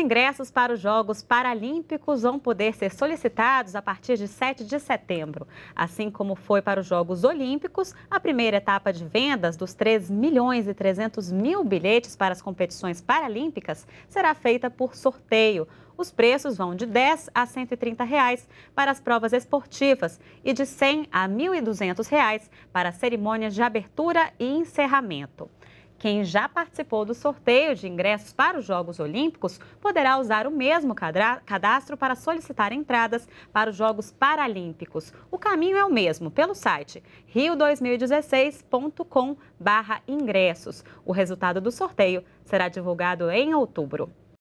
ingressos para os Jogos Paralímpicos vão poder ser solicitados a partir de 7 de setembro. Assim como foi para os Jogos Olímpicos, a primeira etapa de vendas dos 3 milhões e 300 mil bilhetes para as competições paralímpicas será feita por sorteio. Os preços vão de 10 a 130 reais para as provas esportivas e de 100 a 1.200 reais para as cerimônias de abertura e encerramento. Quem já participou do sorteio de ingressos para os Jogos Olímpicos poderá usar o mesmo cadastro para solicitar entradas para os Jogos Paralímpicos. O caminho é o mesmo, pelo site rio2016.com/ingressos. O resultado do sorteio será divulgado em outubro.